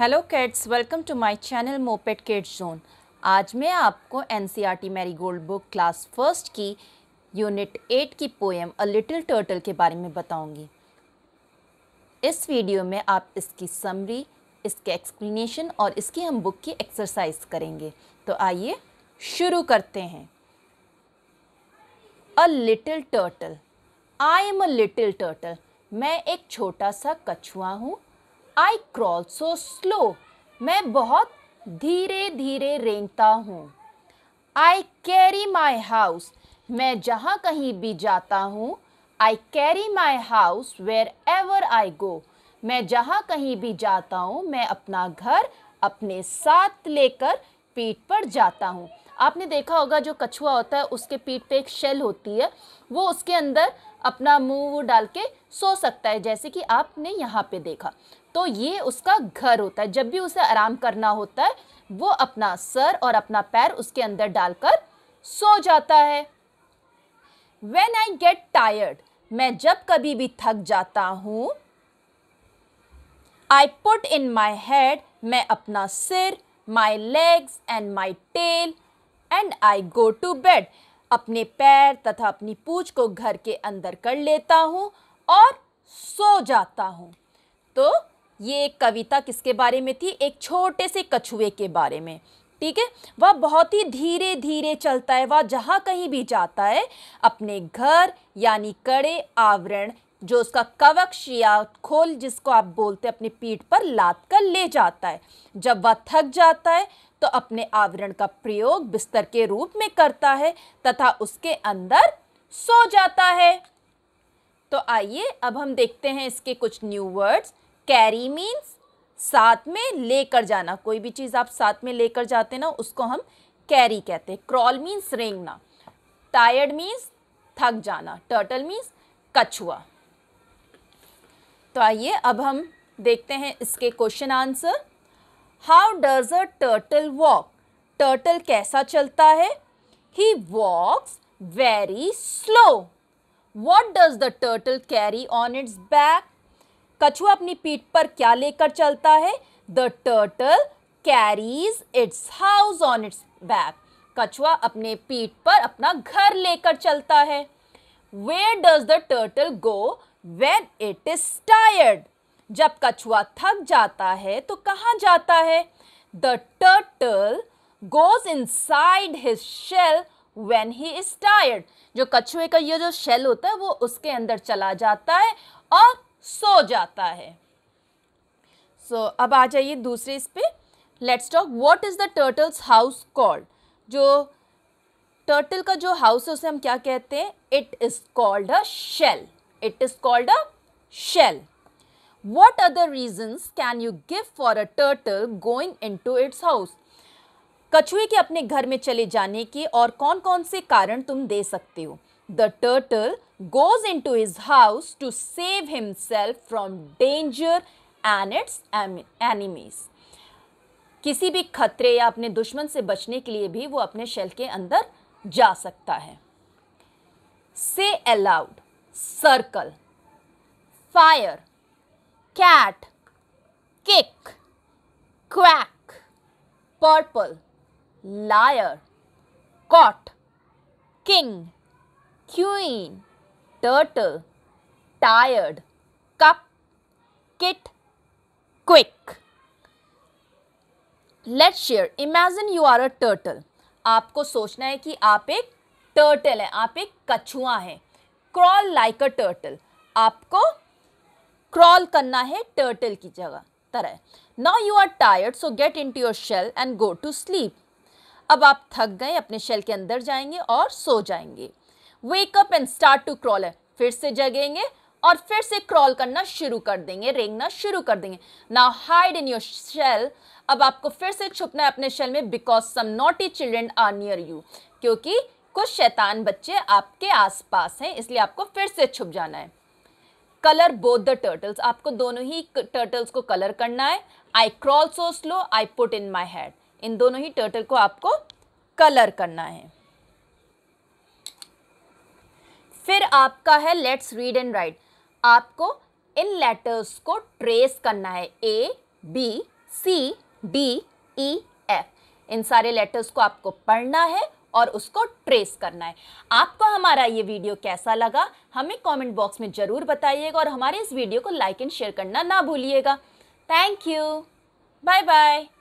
Hello kids welcome to my channel moppet kids zone आज मैं आपको NCERT Marigold book class first की unit eight की poem a little turtle के बारे में बताऊंगी इस वीडियो में आप इसकी समरी इसके एक्सप्लेनेशन और इसकी हम बुक की एक्सरसाइज करेंगे तो आइए शुरू करते हैं a little turtle I am a little turtle मैं एक छोटा सा कछुआ हूँ आई क्रॉल सो स्लो मैं बहुत धीरे धीरे रेंगता हूँ आई कैरी माई हाउस मैं जहाँ कहीं भी जाता हूँ I carry my house wherever I go मैं जहाँ कहीं भी जाता हूँ मैं अपना घर अपने साथ लेकर पीठ पर जाता हूँ आपने देखा होगा जो कछुआ होता है उसके पीठ पे एक शेल होती है वो उसके अंदर अपना मुंह वो डाल के सो सकता है जैसे कि आपने यहाँ पे देखा तो ये उसका घर होता है जब भी उसे आराम करना होता है वो अपना सर और अपना पैर उसके अंदर डालकर सो जाता है वेन आई गेट टायर्ड मैं जब कभी भी थक जाता हूँ आई पुट इन माई हेड मैं अपना सिर my legs and my tail and I go to bed अपने पैर तथा अपनी पूछ को घर के अंदर कर लेता हूँ और सो जाता हूँ तो ये एक कविता किसके बारे में थी एक छोटे से कछुए के बारे में ठीक है वह बहुत ही धीरे धीरे चलता है वह जहाँ कहीं भी जाता है अपने घर यानी कड़े आवरण जो उसका कवक या खोल जिसको आप बोलते हैं अपनी पीठ पर लाद कर ले जाता है जब वह थक जाता है तो अपने आवरण का प्रयोग बिस्तर के रूप में करता है तथा उसके अंदर सो जाता है तो आइए अब हम देखते हैं इसके कुछ न्यू वर्ड्स कैरी मीन्स साथ में लेकर जाना कोई भी चीज़ आप साथ में लेकर जाते ना उसको हम कैरी कहते हैं क्रॉल मीन्स रेंगना टायर्ड मीन्स थक जाना टर्टल मीन्स कछुआ तो आइए अब हम देखते हैं इसके question answer how does a turtle walk turtle कैसा चलता है he walks very slow what does the turtle carry on its back कछुआ अपनी पीठ पर क्या लेकर चलता है the turtle carries its house on its back कछुआ अपने पीठ पर अपना घर लेकर चलता है where does the turtle go when it is tired जब कछुआ थक जाता है तो कहाँ जाता है the turtle goes inside his shell when he is tired जो कछुए का ये जो शेल होता है वो उसके अंदर चला जाता है और सो जाता है सो so, अब आ जाइए दूसरे इस पर let's talk what is the turtle's house called जो टर्टल का जो हाउस है उसे हम क्या कहते हैं it is called a shell it is called a shell What other reasons can you give for a turtle going into its house? कछुए के अपने घर में चले जाने के और कौन कौन से कारण तुम दे सकते हो the turtle goes into his house to save himself from danger and its enemies किसी भी खतरे या अपने दुश्मन से बचने के लिए भी वो अपने शेल के अंदर जा सकता है say aloud circle fire cat kick quack purple liar cot king queen turtle tired cup kit quick let's share imagine you are a turtle आपको सोचना है कि आप एक टर्टल हैं आप एक कछुआ हैं क्रॉल लाइक अ टर्टल आपको क्रॉल करना है टर्टल की जगह तरह now you are tired so get into your shell and go to sleep अब आप थक गए अपने शेल के अंदर जाएंगे और सो जाएंगे wake up and start to crawl है फिर से जगेंगे और फिर से क्रॉल करना शुरू कर देंगे रेंगना शुरू कर देंगे now hide in your shell अब आपको फिर से छुपना है अपने शेल में because some naughty children are near you क्योंकि कुछ शैतान बच्चे आपके आसपास हैं इसलिए आपको फिर से छुप जाना है कलर बोथ द टर्टल्स आपको दोनों ही टर्टल्स को कलर करना है I crawl so slow I put in my head इन दोनों ही टर्टल को आपको कलर करना है फिर आपका है लेट्स रीड एंड राइट आपको इन लेटर्स को ट्रेस करना है A B C D E F इन सारे लेटर्स को आपको पढ़ना है और उसको ट्रेस करना है आपको हमारा ये वीडियो कैसा लगा हमें कमेंट बॉक्स में ज़रूर बताइएगा और हमारे इस वीडियो को लाइक एंड शेयर करना ना भूलिएगा थैंक यू बाय बाय